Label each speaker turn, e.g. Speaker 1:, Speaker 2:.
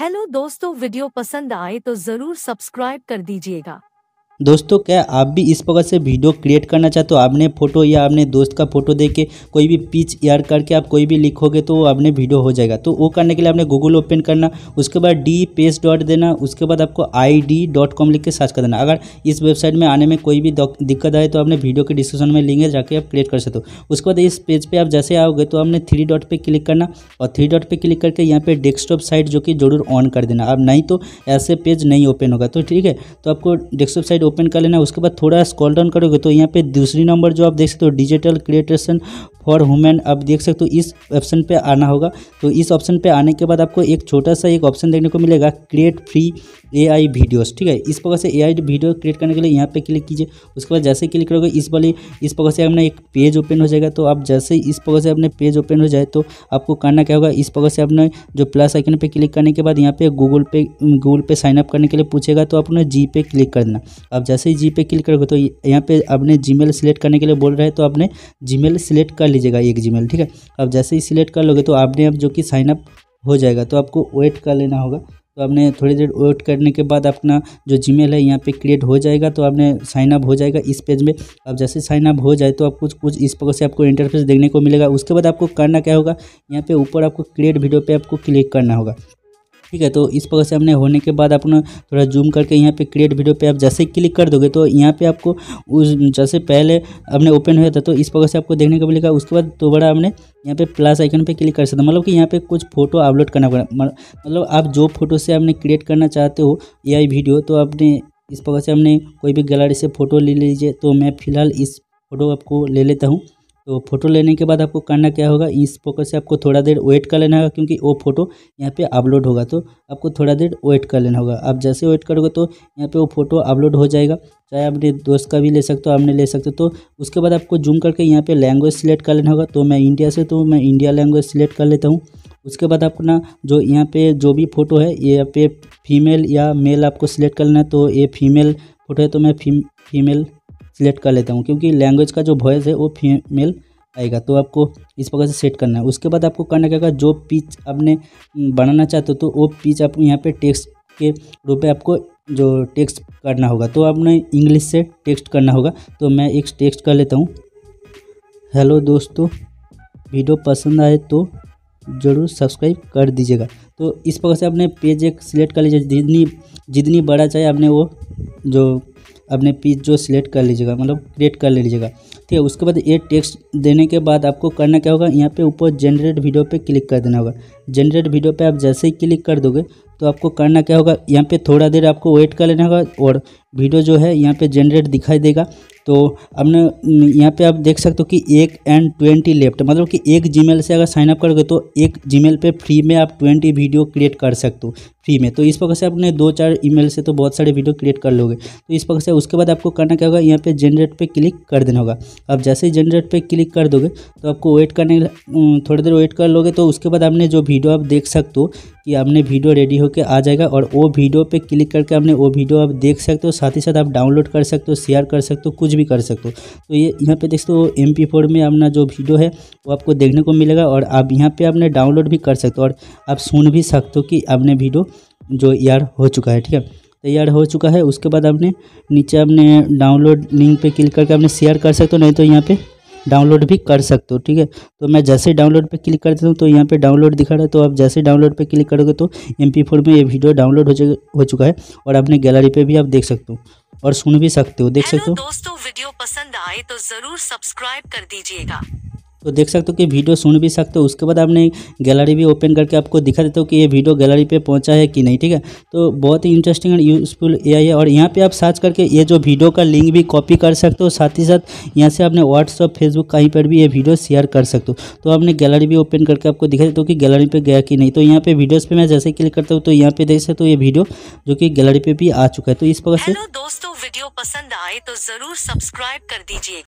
Speaker 1: hello दोस्तों video पसंद आए तो ज़रूर सब्सक्राइब कर दीजिएगा दोस्तों क्या आप भी इस प्रकार से वीडियो क्रिएट करना चाहते हो आपने फोटो या आपने दोस्त का फोटो दे के कोई भी पिच एयर करके आप कोई भी लिखोगे तो वो आपने वीडियो हो जाएगा तो वो करने के लिए आपने गूगल ओपन करना उसके बाद डी पेज डॉट देना उसके बाद आपको आई डी डॉट कॉम लिख के सर्च कर देना अगर इस वेबसाइट में आने में कोई भी दिक्कत आए तो आपने वीडियो के डिस्क्रिप्शन में लिंक जाके आप क्रिएट कर सकते हो उसके बाद इस पेज पर आप जैसे आओगे तो आपने थ्री डॉट पर क्लिक करना और थ्री डॉट पर क्लिक करके यहाँ पर डेस्कटॉप साइट जो कि जरूर ऑन कर देना आप नहीं तो ऐसे पेज नहीं ओपन होगा तो ठीक है तो आपको डेस्कटॉप साइट ओपन कर लेना उसके बाद थोड़ा स्कॉल डाउन करोगे तो यहाँ पे दूसरी नंबर जो आप देख सकते हो डिजिटल क्रिएटेशन फॉर वुमेन आप देख सकते हो इस ऑप्शन पे आना होगा तो इस ऑप्शन पे आने के बाद आपको एक छोटा सा एक ऑप्शन देखने को मिलेगा क्रिएट फ्री ए आई वीडियोज़ ठीक है इस प्रकार से ए आई वीडियो क्रिएट करने के लिए यहाँ पे क्लिक कीजिए उसके बाद जैसे क्लिक करोगे इस वाली इस प्रकार से अपना एक पेज ओपन हो जाएगा तो आप जैसे इस प्रकार से अपने पेज ओपन हो जाए तो आपको करना क्या होगा इस प्रकार से अपने जो प्लस आइकन पर क्लिक करने के बाद यहाँ पे गूगल पे गूगल पे साइनअप करने के लिए पूछेगा तो आपने जी पे क्लिक कर देना आप जैसे ही जी पे क्लिक करोगे तो यहाँ पे अपने जी मेल सिलेक्ट करने के लिए बोल रहे हैं तो आपने जी मेल सिलेक्ट कर लीजिएगा एक जी मेल ठीक है आप जैसे ही सिलेक्ट कर लोगे तो आपने अब जो कि साइनअप हो जाएगा तो आपको वेट कर लेना होगा तो आपने थोड़ी देर वेट करने के बाद अपना जो जीमेल है यहाँ पे क्रिएट हो जाएगा तो आपने साइन अप हो जाएगा इस पेज में अब जैसे साइन अप हो जाए तो आप कुछ कुछ इस प्रकार से आपको इंटरफेस देखने को मिलेगा उसके बाद आपको करना क्या होगा यहाँ पे ऊपर आपको क्रिएट वीडियो पे आपको क्लिक करना होगा ठीक है तो इस प्रकार से हमने होने के बाद अपना थोड़ा जूम करके यहाँ पे क्रिएट वीडियो पे आप जैसे क्लिक कर दोगे तो यहाँ पे आपको उस जैसे पहले हमने ओपन हुआ था तो इस प्रकार से आपको देखने को मिलेगा उसके बाद दोबारा हमने यहाँ पे प्लस आइकन पे क्लिक कर सकते मतलब कि यहाँ पे कुछ फोटो अपलोड करना पड़ा मतलब आप जो फोटो से आपने क्रिएट करना चाहते हो या वीडियो तो आपने इस प्रकार से हमने कोई भी गैलरी से फ़ोटो ले लीजिए तो मैं फ़िलहाल इस फोटो आपको ले लेता हूँ तो फोटो लेने के बाद आपको करना क्या होगा इस फोकस से आपको थोड़ा देर वेट कर लेना होगा क्योंकि वो फोटो यहाँ पे अपलोड होगा तो आपको थोड़ा देर वेट कर लेना होगा आप जैसे वेट करोगे तो यहाँ पे वो फोटो अपलोड हो जाएगा चाहे आप अपने दोस्त का भी ले सकते हो आपने ले सकते हो तो उसके बाद आपको जूम करके यहाँ पर लैंग्वेज सिलेक्ट कर लेना होगा तो मैं इंडिया से तो मैं इंडिया लैंग्वेज सिलेक्ट कर लेता हूँ उसके बाद आपको ना जो यहाँ पे जो भी फ़ोटो है यहाँ पे फीमेल या मेल आपको सिलेक्ट कर लेना है तो ये फीमेल फोटो है तो मैं फीमेल सिलेक्ट कर लेता हूँ क्योंकि लैंग्वेज का जो वॉइस है वो फीमेल आएगा तो आपको इस प्रकार से सेट करना है उसके बाद आपको करना क्या होगा जो पिच आपने हम्म, बनाना चाहते हो तो वो पिच आप यहाँ पे टेक्स्ट के रूप में आपको जो टेक्स्ट करना होगा तो आपने इंग्लिश से टेक्स्ट करना होगा तो मैं एक टेक्स्ट कर लेता हूँ हेलो दोस्तों वीडियो पसंद आए तो ज़रूर सब्सक्राइब कर दीजिएगा तो इस प्रकार से आपने पेज एक सिलेक्ट कर लीजिए जितनी जितनी बड़ा चाहिए आपने वो जो अपने पीस जो सिलेक्ट कर लीजिएगा मतलब क्रिएट कर लीजिएगा ठीक है उसके बाद ये टेक्स्ट देने के बाद आपको करना क्या होगा यहाँ पे ऊपर जनरेट वीडियो पे क्लिक कर देना होगा जनरेट वीडियो पे आप जैसे ही क्लिक कर दोगे तो आपको करना क्या होगा यहाँ पे थोड़ा देर आपको वेट कर लेना होगा और वीडियो जो है यहाँ पे जनरेट दिखाई देगा तो आपने यहाँ पे आप देख सकते हो कि एक एंड ट्वेंटी लेफ्ट मतलब कि एक जीमेल से अगर साइनअप करोगे तो एक जीमेल पे फ्री में आप ट्वेंटी वीडियो क्रिएट कर सकते हो फ्री में तो इस प्रकार से आपने दो चार ईमेल से तो बहुत सारे वीडियो क्रिएट कर लोगे तो इस प्रकार से उसके बाद आपको करना क्या होगा यहाँ पे जनरेट पे क्लिक कर देना होगा आप जैसे ही जनरेट पे क्लिक कर दोगे तो आपको वेट करने थोड़ी देर वेट कर लोगे तो उसके बाद आपने जो वीडियो आप देख सकते हो कि आपने वीडियो रेडी हो के आ जाएगा और वो वीडियो पे क्लिक करके हमने वो वीडियो आप देख सकते हो साथ ही साथ आप डाउनलोड कर सकते हो शेयर कर सकते हो कुछ भी कर सकते हो तो ये यहाँ पे देख सकते हो एम पी फोर में अपना जो वीडियो है वो आपको देखने को मिलेगा और आप यहाँ पर आपने डाउनलोड भी कर सकते हो और आप सुन भी सकते हो कि अपने वीडियो जो यार हो चुका है ठीक है तैयार तो हो चुका है उसके बाद आपने नीचे आपने डाउनलोड लिंक पे क्लिक करके आपने शेयर कर सकते हो नहीं तो यहाँ पे डाउनलोड भी कर सकते हो ठीक है तो मैं जैसे डाउनलोड पे क्लिक कर देता हूँ तो यहाँ पे डाउनलोड दिखा रहा है तो आप जैसे डाउनलोड पे क्लिक करोगे तो एम में ये वीडियो डाउनलोड हो, हो चुका है और अपने गैलरी पे भी आप देख सकते हो और सुन भी सकते हो देख सकते हो दोस्तों वीडियो पसंद आए तो ज़रूर सब्सक्राइब कर दीजिएगा तो देख सकते हो कि वीडियो सुन भी सकते हो उसके बाद आपने गैलरी भी ओपन करके आपको दिखा देता हूँ कि ये वीडियो गैलरी पे पहुँचा है कि नहीं ठीक है तो बहुत ही इंटरेस्टिंग एंड यूज़फुल ए है और यहाँ पे आप सर्च करके ये जो वीडियो का लिंक भी कॉपी कर सकते हो साथ ही साथ यहाँ से आपने व्हाट्सअप फेसबुक कहीं पर भी ये वीडियो शेयर कर सकते हो तो आपने गैलरी भी ओपन करके आपको दिखा देता हूँ कि गैलरी पर गया कि नहीं तो यहाँ पर वीडियोज़ पर मैं जैसे क्लिक करता हूँ तो यहाँ पर देख सकते हो ये वीडियो जो कि गैलरी पर भी आ चुका है तो इस प्रकार से दोस्तों वीडियो पसंद आए तो ज़रूर सब्सक्राइब कर दीजिए